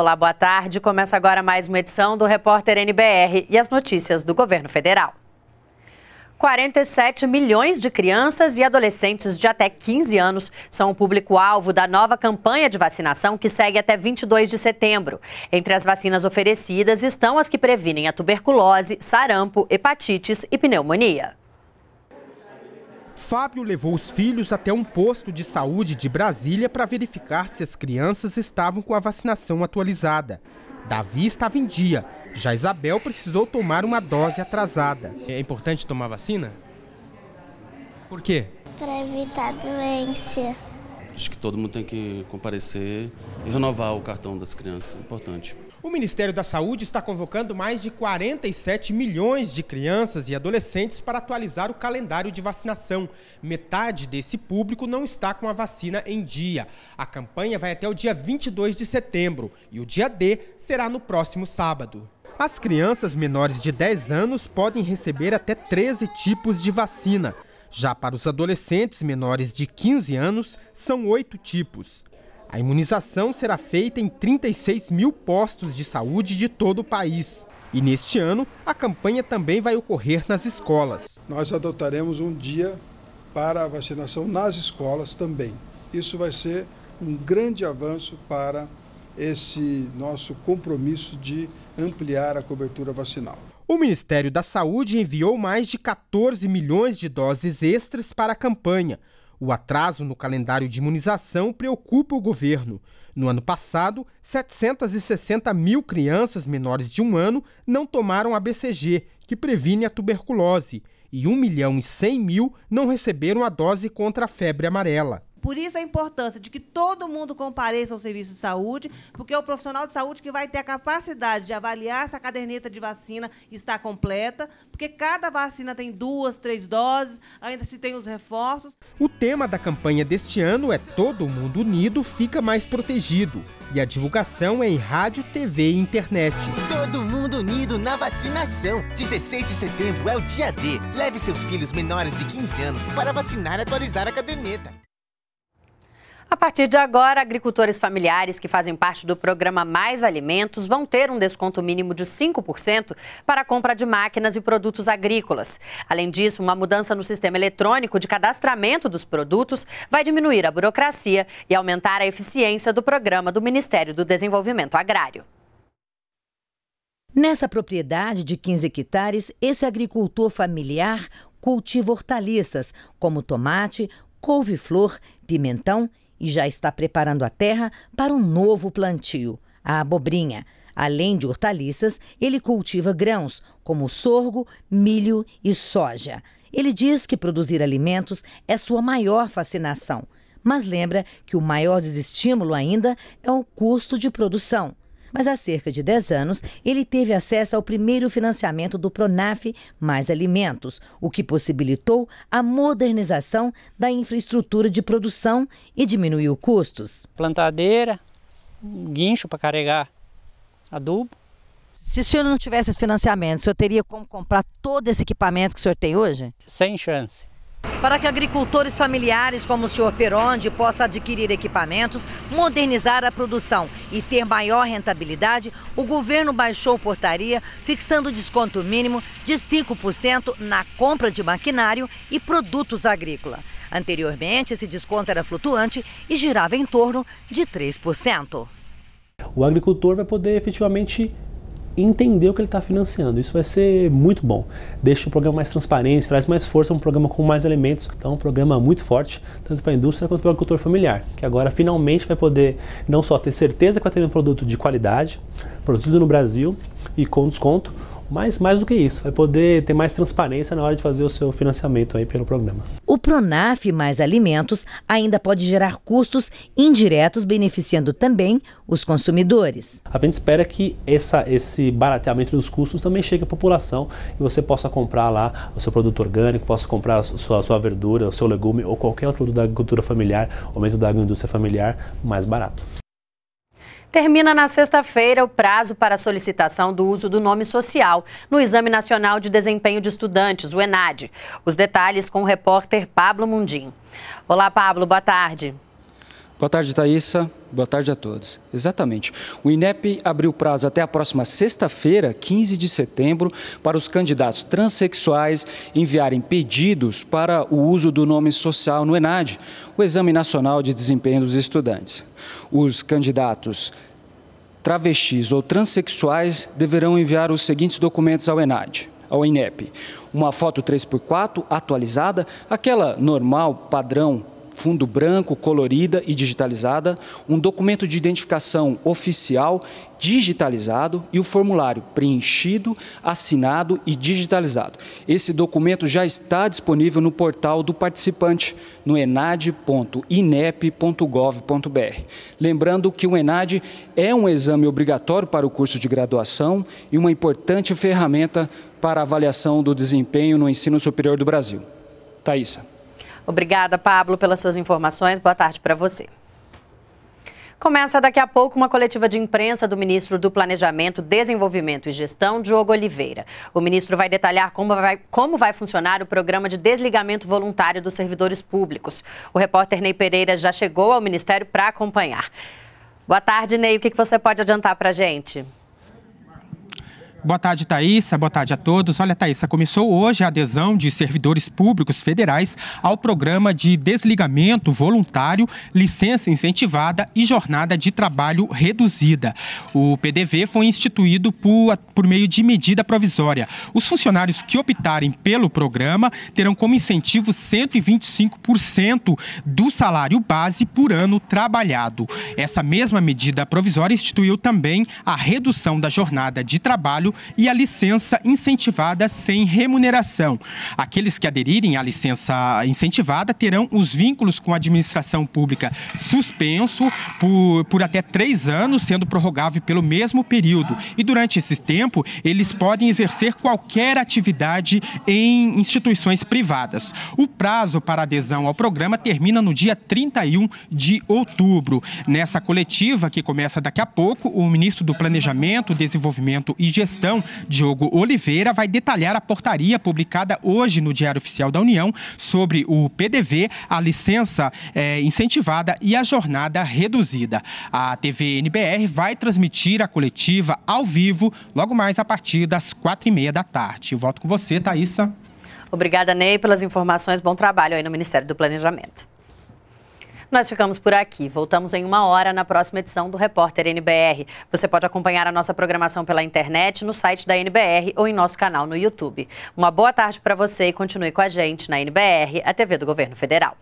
Olá, boa tarde. Começa agora mais uma edição do Repórter NBR e as notícias do governo federal. 47 milhões de crianças e adolescentes de até 15 anos são o público-alvo da nova campanha de vacinação que segue até 22 de setembro. Entre as vacinas oferecidas estão as que previnem a tuberculose, sarampo, hepatites e pneumonia. Fábio levou os filhos até um posto de saúde de Brasília para verificar se as crianças estavam com a vacinação atualizada. Davi estava em dia, já Isabel precisou tomar uma dose atrasada. É importante tomar vacina? Por quê? Para evitar doença. Acho que todo mundo tem que comparecer e renovar o cartão das crianças, importante. O Ministério da Saúde está convocando mais de 47 milhões de crianças e adolescentes para atualizar o calendário de vacinação. Metade desse público não está com a vacina em dia. A campanha vai até o dia 22 de setembro e o dia D será no próximo sábado. As crianças menores de 10 anos podem receber até 13 tipos de vacina. Já para os adolescentes menores de 15 anos, são oito tipos. A imunização será feita em 36 mil postos de saúde de todo o país. E neste ano, a campanha também vai ocorrer nas escolas. Nós adotaremos um dia para a vacinação nas escolas também. Isso vai ser um grande avanço para esse nosso compromisso de ampliar a cobertura vacinal. O Ministério da Saúde enviou mais de 14 milhões de doses extras para a campanha. O atraso no calendário de imunização preocupa o governo. No ano passado, 760 mil crianças menores de um ano não tomaram a BCG, que previne a tuberculose, e 1 milhão e 100 mil não receberam a dose contra a febre amarela. Por isso a importância de que todo mundo compareça ao serviço de saúde, porque é o profissional de saúde que vai ter a capacidade de avaliar se a caderneta de vacina está completa, porque cada vacina tem duas, três doses, ainda se tem os reforços. O tema da campanha deste ano é Todo Mundo Unido Fica Mais Protegido. E a divulgação é em rádio, TV e internet. Todo mundo unido na vacinação. 16 de setembro é o dia D. Leve seus filhos menores de 15 anos para vacinar e atualizar a caderneta. A partir de agora, agricultores familiares que fazem parte do programa Mais Alimentos vão ter um desconto mínimo de 5% para a compra de máquinas e produtos agrícolas. Além disso, uma mudança no sistema eletrônico de cadastramento dos produtos vai diminuir a burocracia e aumentar a eficiência do programa do Ministério do Desenvolvimento Agrário. Nessa propriedade de 15 hectares, esse agricultor familiar cultiva hortaliças como tomate, couve-flor, pimentão e já está preparando a terra para um novo plantio, a abobrinha. Além de hortaliças, ele cultiva grãos como sorgo, milho e soja. Ele diz que produzir alimentos é sua maior fascinação, mas lembra que o maior desestímulo ainda é o custo de produção. Mas há cerca de 10 anos, ele teve acesso ao primeiro financiamento do Pronaf Mais Alimentos, o que possibilitou a modernização da infraestrutura de produção e diminuiu custos. Plantadeira, guincho para carregar adubo. Se o senhor não tivesse esse financiamento, o senhor teria como comprar todo esse equipamento que o senhor tem hoje? Sem chance. Para que agricultores familiares como o senhor Peronde possa adquirir equipamentos, modernizar a produção e ter maior rentabilidade, o governo baixou portaria fixando desconto mínimo de 5% na compra de maquinário e produtos agrícola. Anteriormente, esse desconto era flutuante e girava em torno de 3%. O agricultor vai poder efetivamente entender o que ele está financiando. Isso vai ser muito bom. Deixa o programa mais transparente, traz mais força, um programa com mais elementos. Então, um programa muito forte, tanto para a indústria quanto para o agricultor familiar, que agora finalmente vai poder não só ter certeza que vai ter um produto de qualidade, produzido no Brasil e com desconto, mas mais do que isso, vai poder ter mais transparência na hora de fazer o seu financiamento aí pelo programa. O Pronaf mais alimentos ainda pode gerar custos indiretos, beneficiando também os consumidores. A gente espera que essa, esse barateamento dos custos também chegue à população e você possa comprar lá o seu produto orgânico, possa comprar a sua, a sua verdura, o seu legume ou qualquer outro produto da agricultura familiar ou mesmo da agroindústria familiar mais barato. Termina na sexta-feira o prazo para solicitação do uso do nome social no Exame Nacional de Desempenho de Estudantes, o ENAD. Os detalhes com o repórter Pablo Mundim. Olá, Pablo, boa tarde. Boa tarde, Thaisa. Boa tarde a todos. Exatamente. O INEP abriu prazo até a próxima sexta-feira, 15 de setembro, para os candidatos transexuais enviarem pedidos para o uso do nome social no ENAD, o Exame Nacional de Desempenho dos Estudantes. Os candidatos travestis ou transexuais deverão enviar os seguintes documentos ao ENAD ao INEP. Uma foto 3x4 atualizada, aquela normal, padrão fundo branco, colorida e digitalizada, um documento de identificação oficial digitalizado e o formulário preenchido, assinado e digitalizado. Esse documento já está disponível no portal do participante no enad.inep.gov.br. Lembrando que o Enad é um exame obrigatório para o curso de graduação e uma importante ferramenta para a avaliação do desempenho no ensino superior do Brasil. Thaisa. Obrigada, Pablo, pelas suas informações. Boa tarde para você. Começa daqui a pouco uma coletiva de imprensa do ministro do Planejamento, Desenvolvimento e Gestão, Diogo Oliveira. O ministro vai detalhar como vai, como vai funcionar o programa de desligamento voluntário dos servidores públicos. O repórter Ney Pereira já chegou ao ministério para acompanhar. Boa tarde, Ney. O que, que você pode adiantar para a gente? Boa tarde, Thaisa. Boa tarde a todos. Olha, Thaisa, começou hoje a adesão de servidores públicos federais ao programa de desligamento voluntário, licença incentivada e jornada de trabalho reduzida. O PDV foi instituído por, por meio de medida provisória. Os funcionários que optarem pelo programa terão como incentivo 125% do salário base por ano trabalhado. Essa mesma medida provisória instituiu também a redução da jornada de trabalho e a licença incentivada sem remuneração. Aqueles que aderirem à licença incentivada terão os vínculos com a administração pública suspenso por, por até três anos, sendo prorrogável pelo mesmo período. E durante esse tempo, eles podem exercer qualquer atividade em instituições privadas. O prazo para adesão ao programa termina no dia 31 de outubro. Nessa coletiva, que começa daqui a pouco, o ministro do Planejamento, Desenvolvimento e Gestão gestão, Diogo Oliveira vai detalhar a portaria publicada hoje no Diário Oficial da União sobre o PDV, a licença é, incentivada e a jornada reduzida. A TV NBR vai transmitir a coletiva ao vivo logo mais a partir das quatro e meia da tarde. volto com você, Thaisa. Obrigada, Ney, pelas informações. Bom trabalho aí no Ministério do Planejamento. Nós ficamos por aqui. Voltamos em uma hora na próxima edição do Repórter NBR. Você pode acompanhar a nossa programação pela internet, no site da NBR ou em nosso canal no YouTube. Uma boa tarde para você e continue com a gente na NBR, a TV do Governo Federal.